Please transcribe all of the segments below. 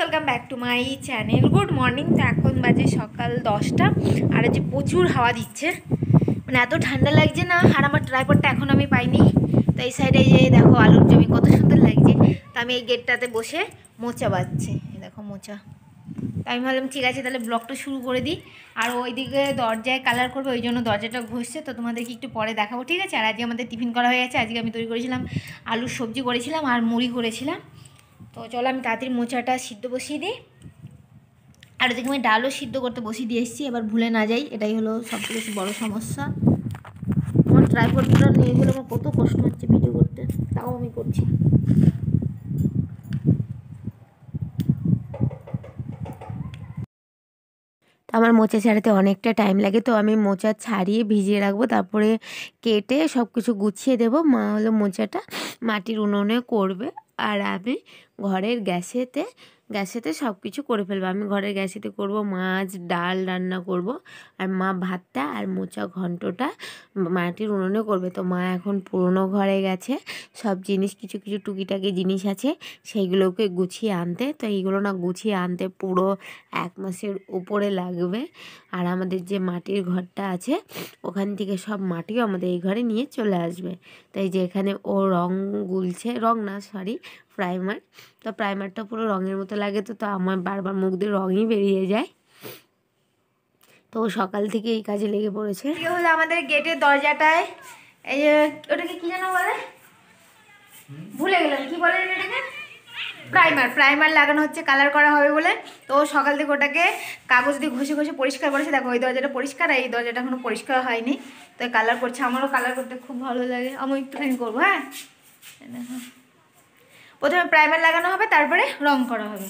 welcome back to my channel good morning তো এখন বাজে সকাল দশটা আর যে প্রচুর হাওয়া দিচ্ছে মানে এত ঠান্ডা লাগছে না আর আমার ট্রাইপডটা এখন আমি পাইনি তো এই সাইডে যে দেখো আলুর জমি কত সুন্দর লাগছে তো আমি এই গেটটাতে বসে মোচা বাজছে দেখো মোচা তো আমি ভাবলাম ঠিক আছে তাহলে ব্লগটা শুরু করে দিই আর ওইদিকে দরজায় কালার করবে ওই জন্য দরজাটা ঘষছে তো তোমাদেরকে একটু পরে দেখাবো ঠিক আছে আর আজকে আমাদের টিফিন করা হয়ে গেছে আজকে আমি তৈরি করেছিলাম আলুর সবজি করেছিলাম আর মুড়ি করেছিলাম তো চলো আমি তাড়াতাড়ি মোচাটা সিদ্ধ বসিয়ে দিই আর ওদিকে আমি ডালও সিদ্ধ করতে বসিয়ে দিয়ে এসেছি এবার ভুলে না যাই এটাই হলো সবচেয়ে বেশি বড়ো সমস্যা আমার ট্রাইপডটা নিয়ে গেলে আমার কত কষ্ট হচ্ছে ভিডিও করতে তাও আমি করছি তো আমার মোচা ছাড়াতে অনেকটা টাইম লাগে তো আমি মোচা ছাড়িয়ে ভিজিয়ে রাখবো তারপরে কেটে সব কিছু গুছিয়ে দেব মা হলো মোচাটা মাটির উনুনে করবে আর আমি ঘরের গ্যাসেতে গ্যাসেতে সব কিছু করে ফেলবো আমি ঘরের গ্যাসেতে করব মাছ ডাল রান্না করব আর মা ভাতটা আর মোচা ঘন্টটা মাটির উনুনে করবে তো মা এখন পুরনো ঘরে গেছে সব জিনিস কিছু কিছু টুকিটাকি জিনিস আছে সেইগুলোকে গুছিয়ে আনতে তো এইগুলো না গুছিয়ে আনতে পুরো এক মাসের উপরে লাগবে আর আমাদের যে মাটির ঘরটা আছে ওখান থেকে সব মাটিও আমাদের এই ঘরে নিয়ে চলে আসবে তাই যে এখানে ও রং গুলছে রং না সরি প্রাইমার তো প্রাইমারটা পুরো রঙের মতো লাগে তো তো আমার বারবার মুখ দিয়ে রঙই বেরিয়ে যায় তো সকাল থেকে এই কাজে লেগে পড়েছে হলো আমাদের গেটের দরজাটায় এই যে ওটাকে কি যেন বলে ভুলে গেলাম কি বলে এটাকে প্রাইমার প্রাইমার লাগানো হচ্ছে কালার করা হবে বলে তো সকাল থেকে ওটাকে কাগজ দিয়ে ঘষে ঘষে পরিষ্কার করেছে দেখো ওই দরজাটা পরিষ্কার আর এই দরজাটা এখনো পরিষ্কার হয়নি তো কালার করছে আমারও কালার করতে খুব ভালো লাগে আমি একটুখানি করবো হ্যাঁ দেখো প্রথমে প্রাইমার লাগানো হবে তারপরে রং করা হবে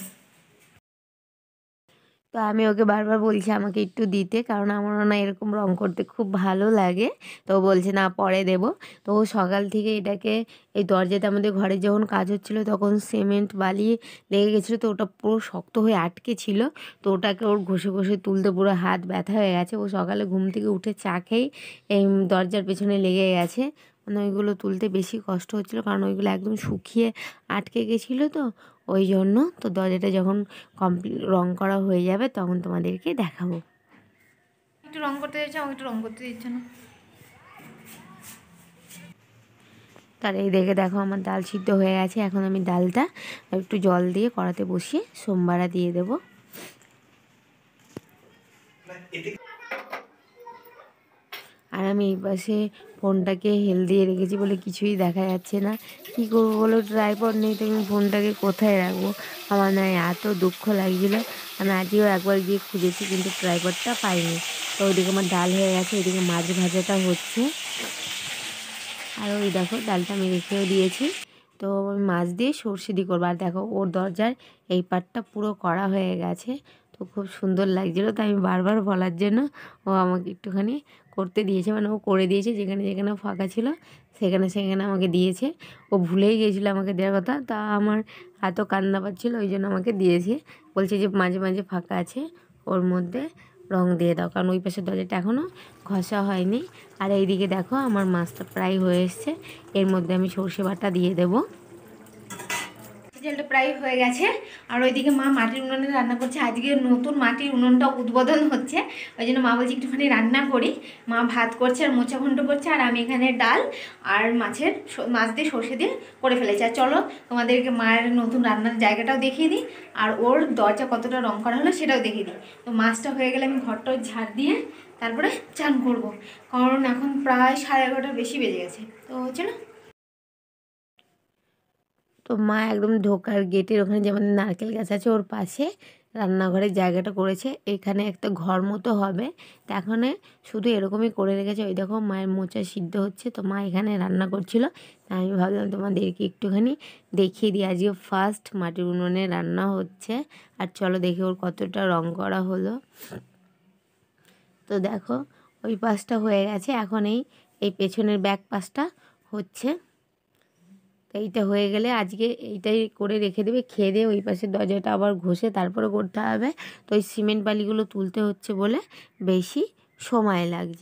তো আমি ওকে বারবার বলছি আমাকে একটু দিতে কারণ আমারও না এরকম রং করতে খুব ভালো লাগে তো বলছে না পরে দেব তো সকাল থেকে এটাকে এই দরজাতে আমাদের ঘরে যখন কাজ হচ্ছিলো তখন সিমেন্ট বালি লেগে গেছিলো তো ওটা পুরো শক্ত হয়ে আটকে ছিল তো ওটাকে ওর ঘষে ঘষে তুলতে পুরো হাত ব্যথা হয়ে গেছে ও সকালে ঘুম থেকে উঠে চা খেয়েই এই দরজার পেছনে লেগে গেছে মানে ওইগুলো তুলতে বেশি কষ্ট হচ্ছিলো কারণ ওইগুলো একদম শুকিয়ে আটকে গেছিলো তো ওই জন্য তো দরজাটা যখন কমপ্লিট রং করা হয়ে যাবে তখন তোমাদেরকে দেখাবো একটু রং করতে দিচ্ছে আমাকে একটু রং করতে দিচ্ছে না তার এই দেখে দেখো আমার ডাল সিদ্ধ হয়ে গেছে এখন আমি ডালটা একটু জল দিয়ে কড়াতে বসিয়ে সোমবারা দিয়ে দেবো আর আমি এই পাশে ফোনটাকে হেল দিয়ে রেখেছি বলে কিছুই দেখা যাচ্ছে না কি করবো বলো ড্রাইভার নেই তো আমি ফোনটাকে কোথায় রাখবো আমার না এত দুঃখ লাগছিল আমি আজকেও একবার গিয়ে খুঁজেছি কিন্তু ড্রাইভারটা পাইনি তো ওইদিকে আমার ডাল হয়ে গেছে ওইদিকে মাছ ভাজাটা হচ্ছে আর ওই দেখো ডালটা আমি রেখেও দিয়েছি তো মাছ দিয়ে সর্ষে দিয়ে করবো আর দেখো ওর দরজার এই পাটটা পুরো করা হয়ে গেছে তো খুব সুন্দর লাগছিলো তো আমি বারবার বলার জন্য ও আমাকে একটুখানি করতে দিয়েছে মানে ও করে দিয়েছে যেখানে যেখানে ফাঁকা ছিল সেখানে সেখানে আমাকে দিয়েছে ও ভুলেই গিয়েছিলো আমাকে দেওয়ার কথা তা আমার এত কান্না পাচ্ছিলো ওই জন্য আমাকে দিয়েছে বলছে যে মাঝে মাঝে ফাঁকা আছে ওর মধ্যে রং দিয়ে দাও কারণ ওই পাশের দরজাটা এখনও ঘষা হয়নি আর এইদিকে দেখো আমার মাছটা প্রায় হয়ে এসছে এর মধ্যে আমি সর্ষে বাটা দিয়ে দেবো জলটা প্রায় হয়ে গেছে আর ওইদিকে মা মাটির উনুনে রান্না করছে আজকে নতুন মাটির উনুনটা উদ্বোধন হচ্ছে ওই জন্য মা বলছে একটুখানি রান্না করি মা ভাত করছে আর মোচা ঘণ্ট করছে আর আমি এখানে ডাল আর মাছের মাছ দিয়ে সর্ষে দিয়ে করে ফেলেছি আর চলো তোমাদেরকে মায়ের নতুন রান্নার জায়গাটাও দেখিয়ে দিই আর ওর দরজা কতটা রং করা হলো সেটাও দেখিয়ে দিই তো মাছটা হয়ে গেলে আমি ঘরটা ঝাড় দিয়ে তারপরে চান করব কারণ এখন প্রায় সাড়ে এগারোটার বেশি বেজে গেছে তো চলো তো মা একদম ঢোকার গেটের ওখানে যে আমাদের নারকেল গাছ আছে ওর পাশে রান্নাঘরের জায়গাটা করেছে এখানে একটা ঘর মতো হবে তো এখানে শুধু এরকমই করে রেখেছে ওই দেখো মায়ের মোচা সিদ্ধ হচ্ছে তো মা এখানে রান্না করছিল আমি ভাবলাম তোমাদেরকে একটুখানি দেখিয়ে দিই আজকে ফার্স্ট মাটির উনুনে রান্না হচ্ছে আর চলো দেখি ওর কতটা রং করা হলো তো দেখো ওই পাশটা হয়ে গেছে এখন এই এই পেছনের ব্যাক পাশটা হচ্ছে তো এইটা হয়ে গেলে আজকে এইটাই করে রেখে দেবে খেয়ে দিয়ে ওই পাশে দরজাটা আবার ঘষে তারপরে করতে হবে তো ওই সিমেন্ট বালিগুলো তুলতে হচ্ছে বলে বেশি সময় লাগছে